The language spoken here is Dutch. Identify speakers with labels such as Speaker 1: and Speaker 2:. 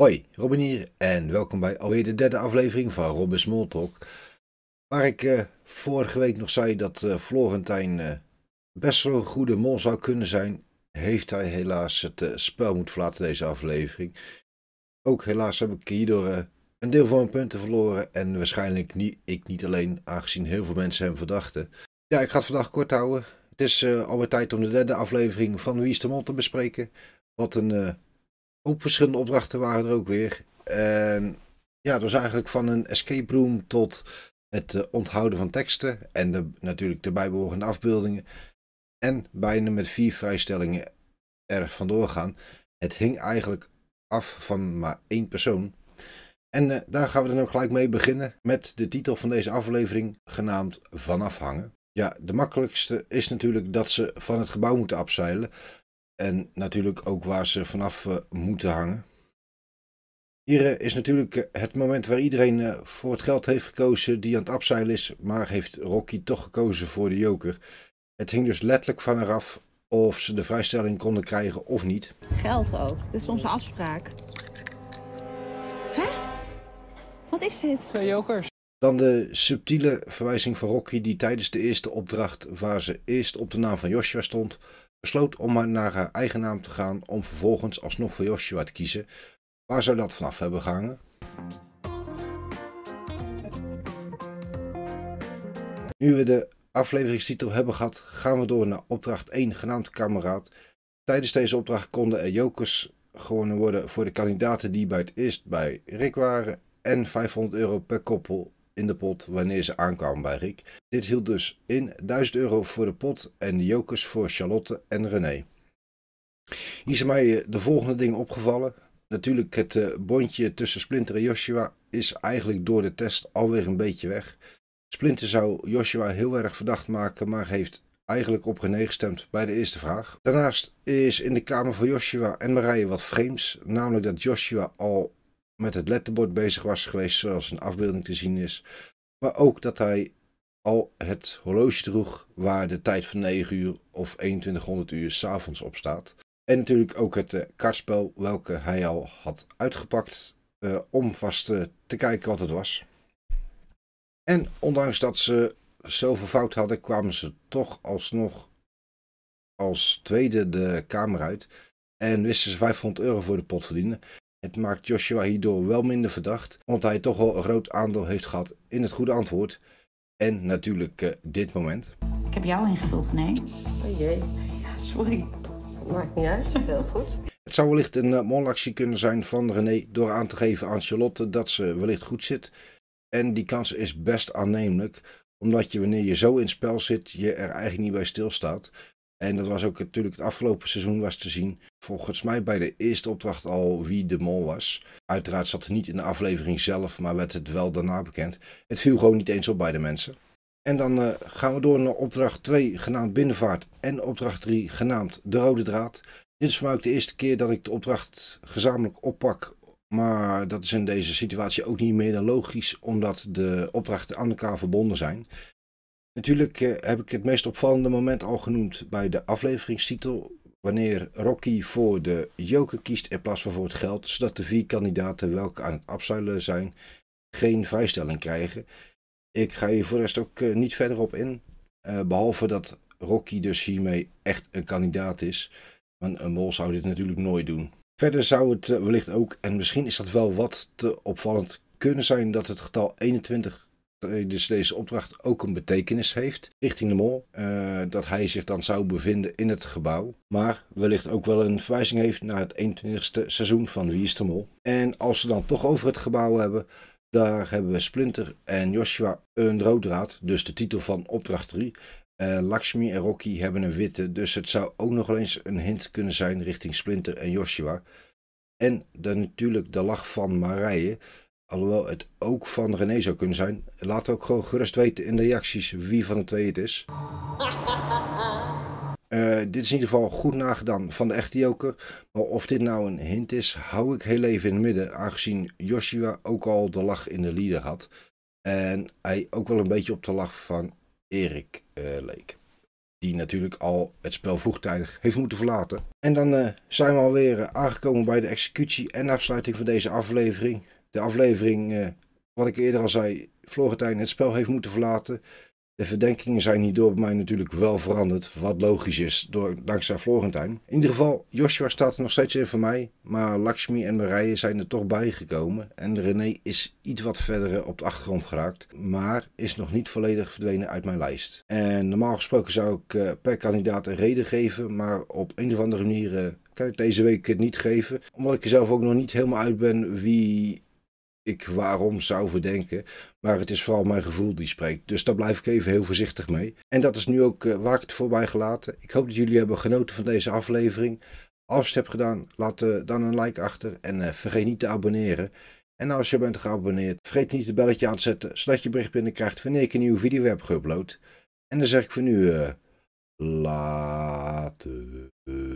Speaker 1: Hoi, Robin hier en welkom bij alweer de derde aflevering van Robin Smalltalk. Waar ik eh, vorige week nog zei dat uh, Florentijn eh, best wel een goede mol zou kunnen zijn, heeft hij helaas het spel moeten verlaten deze aflevering. Ook helaas heb ik hierdoor een deel van mijn punten verloren en waarschijnlijk niet, ik niet alleen, aangezien heel veel mensen hem verdachten. Ja, ik ga het vandaag kort houden. Het is alweer tijd om de derde aflevering van Wie is de Mol te bespreken. Wat een hoop verschillende opdrachten waren er ook weer. En ja, het was eigenlijk van een escape room tot het eh, onthouden van teksten en de, natuurlijk de bijbehorende afbeeldingen. En bijna met vier vrijstellingen er vandoor gaan. Het hing eigenlijk af van maar één persoon. En eh, daar gaan we dan ook gelijk mee beginnen met de titel van deze aflevering, genaamd Vanaf Hangen. Ja, de makkelijkste is natuurlijk dat ze van het gebouw moeten afzeilen. En natuurlijk ook waar ze vanaf eh, moeten hangen. Hier eh, is natuurlijk eh, het moment waar iedereen voor het geld heeft gekozen die aan het abzeilen is, maar heeft Rocky toch gekozen voor de joker. Het hing dus letterlijk van haar af of ze de vrijstelling konden krijgen of niet. Geld ook, dit is onze afspraak. Hè? Wat is dit? Twee jokers. Dan de subtiele verwijzing van Rocky die tijdens de eerste opdracht, waar ze eerst op de naam van Joshua stond, besloot om naar haar eigen naam te gaan om vervolgens alsnog voor Joshua te kiezen. Waar zou dat vanaf hebben gehangen? Nu we de afleveringstitel hebben gehad, gaan we door naar opdracht 1 genaamd Kameraad. Tijdens deze opdracht konden er jokers gewonnen worden voor de kandidaten die bij het eerst bij Rick waren en 500 euro per koppel in de pot wanneer ze aankwamen bij Rick. Dit hield dus in 1000 euro voor de pot en de jokers voor Charlotte en René. Hier zijn mij eh, de volgende dingen opgevallen. Natuurlijk, het eh, bondje tussen Splinter en Joshua is eigenlijk door de test alweer een beetje weg. Splinter zou Joshua heel erg verdacht maken, maar heeft eigenlijk op René gestemd bij de eerste vraag. Daarnaast is in de kamer van Joshua en Marije wat vreemds, namelijk dat Joshua al met het letterbord bezig was geweest, zoals een afbeelding te zien is. Maar ook dat hij al het horloge droeg waar de tijd van 9 uur of 2100 uur s'avonds op staat. En natuurlijk ook het eh, kaartspel welke hij al had uitgepakt uh, om vast eh, te kijken wat het was. En ondanks dat ze zoveel fout hadden, kwamen ze toch alsnog als tweede de kamer uit. En wisten ze 500 euro voor de pot verdienen. Het maakt Joshua hierdoor wel minder verdacht, want hij toch wel een groot aandeel heeft gehad in het goede antwoord. En natuurlijk eh, dit moment. Ik heb jou ingevuld, René. Oh jee. Ja, sorry. Maakt niet uit, heel goed. Het zou wellicht een uh, molactie kunnen zijn van René door aan te geven aan Charlotte dat ze wellicht goed zit. En die kans is best aannemelijk, omdat je wanneer je zo in het spel zit, je er eigenlijk niet bij stilstaat. En dat was ook natuurlijk het afgelopen seizoen was te zien. Volgens mij bij de eerste opdracht al wie de mol was. Uiteraard zat het niet in de aflevering zelf, maar werd het wel daarna bekend. Het viel gewoon niet eens op bij de mensen. En dan eh, gaan we door naar opdracht 2, genaamd Binnenvaart. En opdracht 3, genaamd De Rode Draad. Dit is voor mij ook de eerste keer dat ik de opdracht gezamenlijk oppak. Maar dat is in deze situatie ook niet meer dan logisch, omdat de opdrachten aan elkaar verbonden zijn. Natuurlijk eh, heb ik het meest opvallende moment al genoemd bij de afleveringstitel. Wanneer Rocky voor de joker kiest in plaats van voor het geld. Zodat de vier kandidaten welke aan het afzuilen zijn geen vrijstelling krijgen. Ik ga hier voor de rest ook eh, niet verder op in. Eh, behalve dat Rocky dus hiermee echt een kandidaat is. Want een mol zou dit natuurlijk nooit doen. Verder zou het wellicht ook, en misschien is dat wel wat te opvallend, kunnen zijn dat het getal 21 eh, dus deze opdracht ook een betekenis heeft richting de mol. Eh, dat hij zich dan zou bevinden in het gebouw. Maar wellicht ook wel een verwijzing heeft naar het 21ste seizoen van Wie is de Mol. En als we dan toch over het gebouw hebben, daar hebben we Splinter en Joshua een draad, Dus de titel van opdracht 3. Uh, eh, Lakshmi en Rocky hebben een witte, dus het zou ook nog eens een hint kunnen zijn richting Splinter en Joshua. En dan natuurlijk de lach van Marije, Alhoewel het ook van René zou kunnen zijn. Laat ook gewoon gerust weten in de reacties wie van de twee het is. Eh, dit is in ieder geval goed nagedaan van de echte joker. Maar of dit nou een hint is, hou ik heel even in het midden. Aangezien Joshua ook al de lach in de lieder had. En hij ook wel een beetje op de lach van Erik eh, leek. Die natuurlijk al het spel vroegtijdig heeft moeten verlaten. En dan eh, zijn we alweer aangekomen bij de executie en afsluiting van deze aflevering de aflevering, eh, wat ik eerder al zei, Florentijn het spel heeft moeten verlaten. De verdenkingen zijn hierdoor bij mij natuurlijk wel veranderd, wat logisch is, door, dankzij Florentijn. In ieder geval, Joshua staat er nog steeds in voor mij, maar Lakshmi en Marije zijn er toch bijgekomen. En René is iets wat verder op de achtergrond geraakt, maar is nog niet volledig verdwenen uit mijn lijst. En normaal gesproken zou ik eh, per kandidaat een reden geven, maar op een of andere manier eh, kan ik deze week het niet geven. Omdat ik er zelf ook nog niet helemaal uit ben wie ik waarom zou verdenken. Maar het is vooral mijn gevoel die spreekt. Dus daar blijf ik even heel voorzichtig mee. En dat is nu ook uh, waar ik het voorbij gelaten. Ik hoop dat jullie hebben genoten van deze aflevering. Als je het hebt gedaan, laat eh, dan een like achter. En eh, vergeet niet te abonneren. En als je bent geabonneerd, vergeet niet het belletje aan te zetten. Zodat je bericht binnenkrijgt wanneer ik een nieuwe video heb geüpload. En dan zeg ik voor nu... later.